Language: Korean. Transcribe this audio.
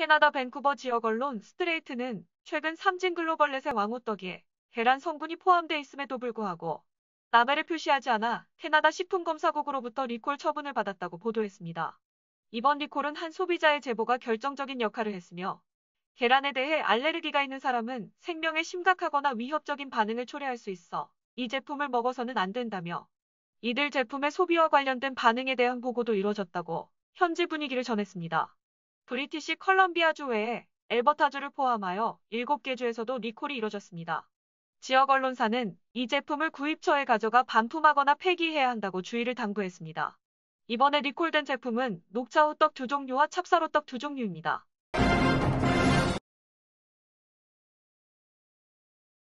캐나다 밴쿠버 지역 언론 스트레이트는 최근 삼진 글로벌넷의 왕호떡에 계란 성분이 포함돼 있음에도 불구하고 라벨을 표시하지 않아 캐나다 식품검사국으로부터 리콜 처분을 받았다고 보도했습니다. 이번 리콜은 한 소비자의 제보가 결정적인 역할을 했으며 계란에 대해 알레르기가 있는 사람은 생명에 심각하거나 위협적인 반응을 초래할 수 있어 이 제품을 먹어서는 안 된다며 이들 제품의 소비와 관련된 반응에 대한 보고도 이뤄졌다고 현지 분위기를 전했습니다. 브리티시 컬럼비아주 외에 엘버타주를 포함하여 7개 주에서도 리콜이 이뤄졌습니다. 지역 언론사는 이 제품을 구입처에 가져가 반품하거나 폐기해야 한다고 주의를 당부했습니다. 이번에 리콜된 제품은 녹차 호떡 두 종류와 찹쌀 호떡 두 종류입니다.